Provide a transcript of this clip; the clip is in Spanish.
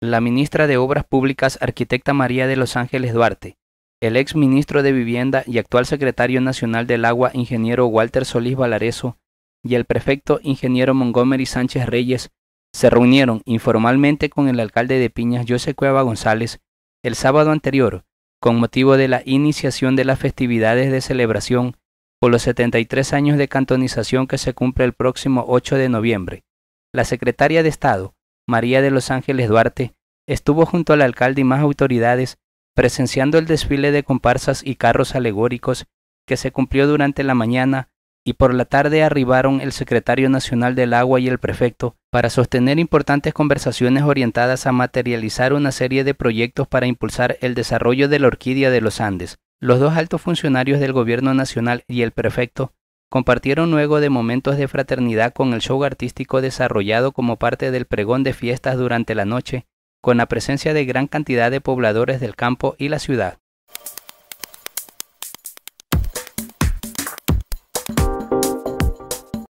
la ministra de Obras Públicas arquitecta María de Los Ángeles Duarte, el ex ministro de Vivienda y actual secretario nacional del agua ingeniero Walter Solís Valareso y el prefecto ingeniero Montgomery Sánchez Reyes se reunieron informalmente con el alcalde de Piñas José Cueva González el sábado anterior con motivo de la iniciación de las festividades de celebración por los 73 años de cantonización que se cumple el próximo 8 de noviembre. La secretaria de Estado, María de los Ángeles Duarte, estuvo junto al alcalde y más autoridades presenciando el desfile de comparsas y carros alegóricos que se cumplió durante la mañana y por la tarde arribaron el secretario nacional del agua y el prefecto para sostener importantes conversaciones orientadas a materializar una serie de proyectos para impulsar el desarrollo de la orquídea de los Andes. Los dos altos funcionarios del gobierno nacional y el prefecto compartieron luego de momentos de fraternidad con el show artístico desarrollado como parte del pregón de fiestas durante la noche, con la presencia de gran cantidad de pobladores del campo y la ciudad.